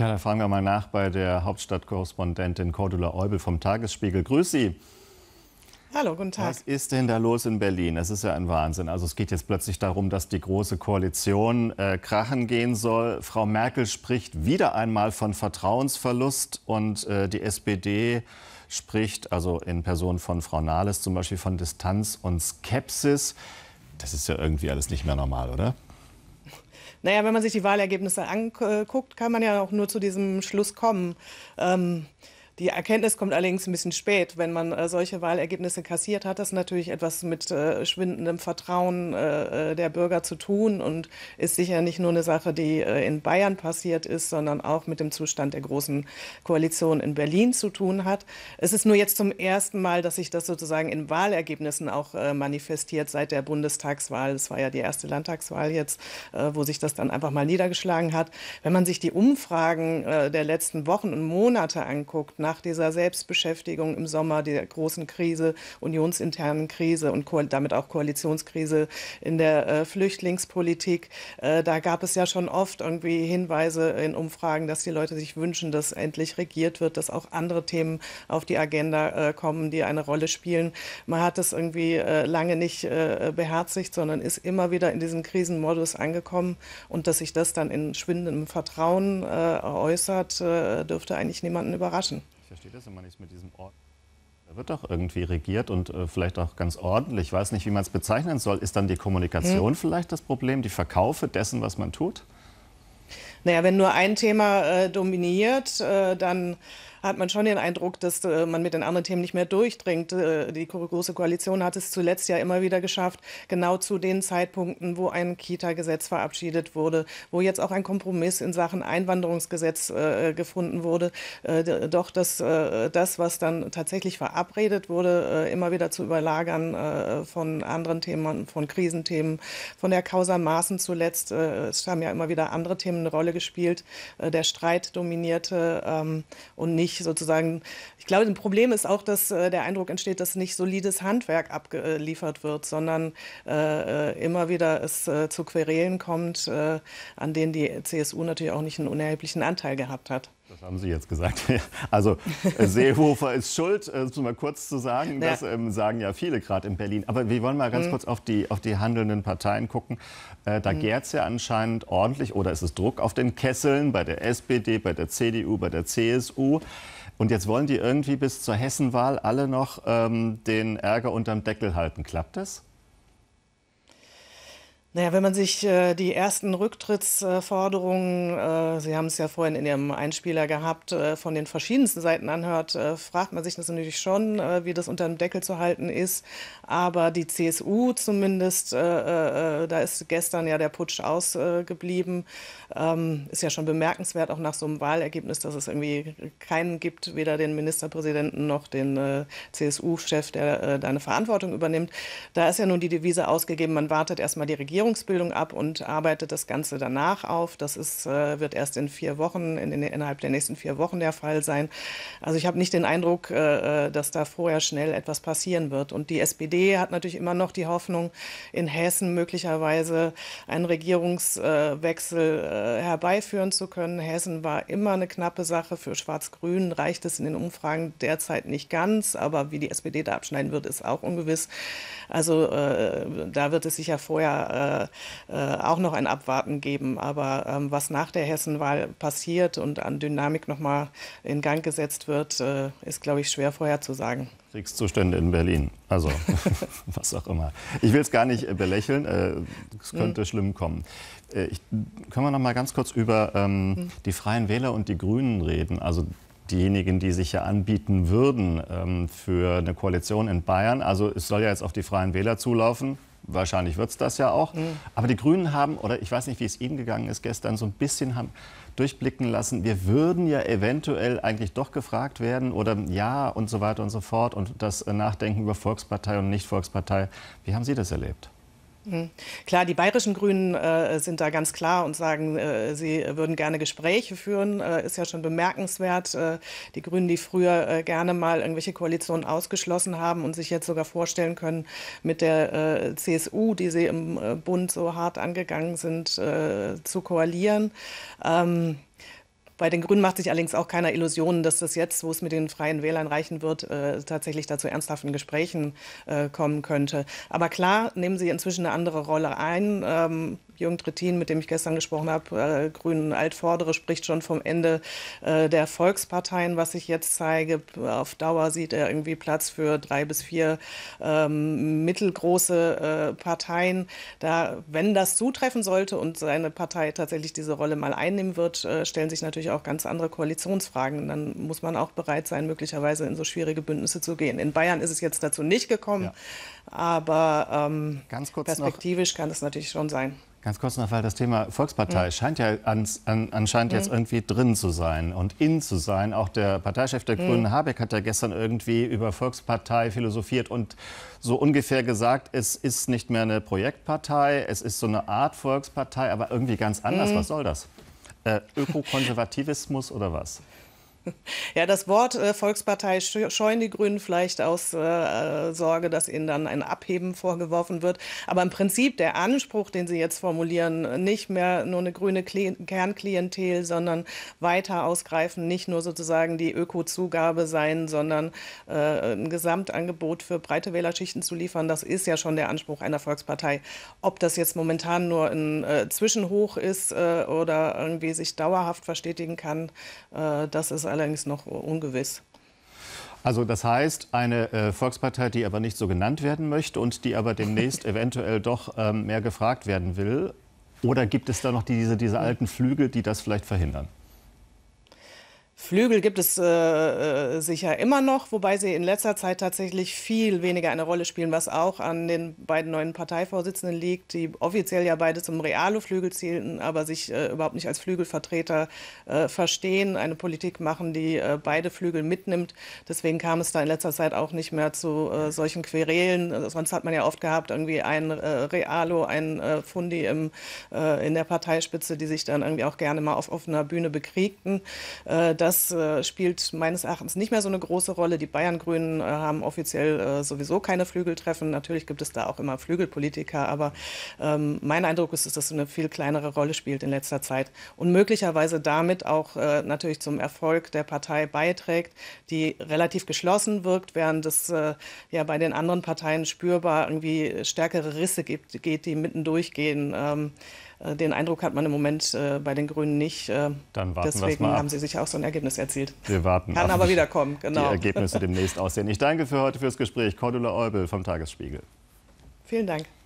Ja, da fragen wir mal nach bei der Hauptstadtkorrespondentin Cordula Eubel vom Tagesspiegel. Grüß Sie. Hallo, guten Tag. Was ist denn da los in Berlin? Das ist ja ein Wahnsinn. Also es geht jetzt plötzlich darum, dass die große Koalition äh, krachen gehen soll. Frau Merkel spricht wieder einmal von Vertrauensverlust und äh, die SPD spricht, also in Person von Frau Nahles zum Beispiel, von Distanz und Skepsis. Das ist ja irgendwie alles nicht mehr normal, oder? Naja, wenn man sich die Wahlergebnisse anguckt, kann man ja auch nur zu diesem Schluss kommen. Ähm, die Erkenntnis kommt allerdings ein bisschen spät. Wenn man äh, solche Wahlergebnisse kassiert, hat das natürlich etwas mit äh, schwindendem Vertrauen äh, äh der Bürger zu tun und ist sicher nicht nur eine Sache, die äh, in Bayern passiert ist, sondern auch mit dem Zustand der großen Koalition in Berlin zu tun hat. Es ist nur jetzt zum ersten Mal, dass sich das sozusagen in Wahlergebnissen auch äh, manifestiert seit der Bundestagswahl. Es war ja die erste Landtagswahl jetzt, wo sich das dann einfach mal niedergeschlagen hat. Wenn man sich die Umfragen der letzten Wochen und Monate anguckt, nach dieser Selbstbeschäftigung im Sommer, der großen Krise, unionsinternen Krise und damit auch Koalitionskrise in der äh, Flüchtlingspolitik. Äh, da gab es ja schon oft irgendwie Hinweise in Umfragen, dass die Leute sich wünschen, dass endlich regiert wird, dass auch andere Themen auf die Agenda äh, kommen, die eine Rolle spielen. Man hat das irgendwie äh, lange nicht äh, beherzigt, sondern ist immer wieder in diesen Krisenmodus angekommen und dass sich das dann in schwindendem Vertrauen äh, äußert, dürfte eigentlich niemanden überraschen verstehe das immer nicht mit diesem Ort. Da wird doch irgendwie regiert und äh, vielleicht auch ganz ordentlich. Ich weiß nicht, wie man es bezeichnen soll. Ist dann die Kommunikation hm. vielleicht das Problem, die Verkaufe dessen, was man tut? Naja, wenn nur ein Thema äh, dominiert, äh, dann hat man schon den Eindruck, dass äh, man mit den anderen Themen nicht mehr durchdringt. Äh, die Große Koalition hat es zuletzt ja immer wieder geschafft, genau zu den Zeitpunkten, wo ein Kita-Gesetz verabschiedet wurde, wo jetzt auch ein Kompromiss in Sachen Einwanderungsgesetz äh, gefunden wurde, äh, doch das, äh, das, was dann tatsächlich verabredet wurde, äh, immer wieder zu überlagern von anderen Themen, von Krisenthemen, von der Causa Maßen zuletzt. es haben ja immer wieder andere Themen eine Rolle gespielt. der Streit dominierte ähm, und nicht nicht sozusagen, ich glaube, ein Problem ist auch, dass äh, der Eindruck entsteht, dass nicht solides Handwerk abgeliefert wird, sondern äh, äh immer wieder es äh, zu Querelen kommt, äh, an denen die CSU natürlich auch nicht einen unerheblichen Anteil gehabt hat. Das haben Sie jetzt gesagt. Also äh, Seehofer ist schuld, äh, um äh, mal kurz zu sagen. Das ähm, sagen ja viele gerade in Berlin. Aber wir wollen mal ganz mhm. kurz auf die, auf die handelnden Parteien gucken. Äh, da mhm. gärt es ja anscheinend ordentlich. Oder ist es Druck auf den Kesseln bei der SPD, bei der CDU, bei der CSU? Und jetzt wollen die irgendwie bis zur Hessenwahl alle noch ähm, den Ärger unterm Deckel halten. Klappt das? Naja, wenn man sich äh, die ersten Rücktrittsforderungen, äh, Sie haben es ja vorhin in Ihrem Einspieler gehabt, äh, von den verschiedensten Seiten anhört, äh, fragt man sich das natürlich schon, äh, wie das unter dem Deckel zu halten ist. Aber die CSU zumindest, äh, da ist gestern ja der Putsch ausgeblieben, ähm, ist ja schon bemerkenswert, auch nach so einem Wahlergebnis, dass es irgendwie keinen gibt, weder den Ministerpräsidenten noch den CSU-Chef, der da eine Verantwortung übernimmt. Da ist ja nun die Devise ausgegeben, man wartet erstmal die Regierung Regierungsbildung ab und arbeitet das Ganze danach auf. Das ist, äh, wird erst in vier Wochen, in, in, innerhalb der nächsten vier Wochen der Fall sein. Also ich habe nicht den Eindruck, äh, äh, dass da vorher schnell etwas passieren wird. Und die SPD hat natürlich immer noch die Hoffnung, in Hessen möglicherweise einen Regierungswechsel herbeiführen zu können. Hessen war immer eine knappe Sache. Für Schwarz-Grün reicht es in den Umfragen derzeit nicht ganz, aber wie die SPD da abschneiden wird, ist auch ungewiss. Also äh, da wird es sicher vorher äh, äh, auch noch ein Abwarten geben. Aber ähm, was nach der Hessenwahl passiert und an Dynamik nochmal in Gang gesetzt wird, äh, ist, glaube ich, schwer vorherzusagen. Kriegszustände in Berlin. Also, was auch immer. Ich will es gar nicht äh, belächeln. Äh, es könnte hm. schlimm kommen. Ich, können wir noch mal ganz kurz über ähm, hm. die Freien Wähler und die Grünen reden? Also diejenigen, die sich ja anbieten würden ähm, für eine Koalition in Bayern. Also es soll ja jetzt auf die Freien Wähler zulaufen wahrscheinlich wird es das ja auch. Mhm. Aber die Grünen haben, oder ich weiß nicht, wie es Ihnen gegangen ist gestern, so ein bisschen haben durchblicken lassen, wir würden ja eventuell eigentlich doch gefragt werden oder ja und so weiter und so fort und das Nachdenken über Volkspartei und Nicht-Volkspartei. Wie haben Sie das erlebt? Hm. Klar, die bayerischen Grünen äh, sind da ganz klar und sagen, äh, sie würden gerne Gespräche führen. Äh, ist ja schon bemerkenswert. Äh, die Grünen, die früher äh, gerne mal irgendwelche Koalitionen ausgeschlossen haben und sich jetzt sogar vorstellen können, mit der äh, CSU, die sie im Bund so hart angegangen sind, zu koalieren. Ähm, bei den Grünen macht sich allerdings auch keiner Illusionen, dass das jetzt, wo es mit den Freien Wählern reichen wird, äh, tatsächlich dazu ernsthaften Gesprächen äh, kommen könnte. Aber klar nehmen sie inzwischen eine andere Rolle ein. Ähm, Jürgen Trittin, mit dem ich gestern gesprochen habe, äh, Grünen Altvordere, spricht schon vom Ende äh, der Volksparteien, was ich jetzt zeige. Auf Dauer sieht er irgendwie Platz für drei bis vier ähm, mittelgroße äh, Parteien. Da, wenn das zutreffen sollte und seine Partei tatsächlich diese Rolle mal einnehmen wird, äh, stellen sich natürlich auch ganz andere Koalitionsfragen. Dann muss man auch bereit sein, möglicherweise in so schwierige Bündnisse zu gehen. In Bayern ist es jetzt dazu nicht gekommen, ja. aber ähm, perspektivisch noch. kann es natürlich schon sein. Ganz kurz noch, weil das Thema Volkspartei mhm. scheint ja ans, an, anscheinend mhm. jetzt irgendwie drin zu sein und in zu sein. Auch der Parteichef der mhm. Grünen, Habeck, hat ja gestern irgendwie über Volkspartei philosophiert und so ungefähr gesagt, es ist nicht mehr eine Projektpartei, es ist so eine Art Volkspartei, aber irgendwie ganz anders. Was soll das? Äh, Ökokonservativismus oder was? Ja, das Wort äh, Volkspartei scheuen die Grünen vielleicht aus äh, Sorge, dass ihnen dann ein Abheben vorgeworfen wird. Aber im Prinzip der Anspruch, den sie jetzt formulieren, nicht mehr nur eine grüne Kle Kernklientel, sondern weiter ausgreifen, nicht nur sozusagen die Ökozugabe sein, sondern äh, ein Gesamtangebot für breite Wählerschichten zu liefern, das ist ja schon der Anspruch einer Volkspartei. Ob das jetzt momentan nur ein äh, Zwischenhoch ist äh, oder irgendwie sich dauerhaft verstetigen kann, äh, das ist alles allerdings noch ungewiss. Also das heißt, eine äh, Volkspartei, die aber nicht so genannt werden möchte und die aber demnächst eventuell doch ähm, mehr gefragt werden will. Oder gibt es da noch diese, diese alten Flügel, die das vielleicht verhindern? Flügel gibt es äh, äh, sicher immer noch, wobei sie in letzter Zeit tatsächlich viel weniger eine Rolle spielen, was auch an den beiden neuen Parteivorsitzenden liegt, die offiziell ja beide zum Realo-Flügel zielten, aber sich äh, überhaupt nicht als Flügelvertreter äh, verstehen, eine Politik machen, die äh, beide Flügel mitnimmt. Deswegen kam es da in letzter Zeit auch nicht mehr zu äh, solchen Querelen. Sonst hat man ja oft gehabt, irgendwie ein Realo, ein Fundi im, in der Parteispitze, die sich dann irgendwie auch gerne mal auf offener Bühne bekriegten. das das äh, spielt meines Erachtens nicht mehr so eine große Rolle. Die Bayern-Grünen äh, haben offiziell äh, sowieso keine Flügeltreffen. Natürlich gibt es da auch immer Flügelpolitiker, aber ähm, mein Eindruck ist, dass das eine viel kleinere Rolle spielt in letzter Zeit und möglicherweise damit auch äh, natürlich zum Erfolg der Partei beiträgt, die relativ geschlossen wirkt, während es äh, ja bei den anderen Parteien spürbar irgendwie stärkere Risse gibt, geht, die mitten durchgehen. Ähm, äh, den Eindruck hat man im Moment äh, bei den Grünen nicht. Äh, Dann warten Deswegen mal haben sie sich auch so ein Ergebnis erzielt. Wir warten. Kann ab. aber wiederkommen, genau. Die Ergebnisse demnächst aussehen. Ich danke für heute fürs Gespräch. Cordula Eubel vom Tagesspiegel. Vielen Dank.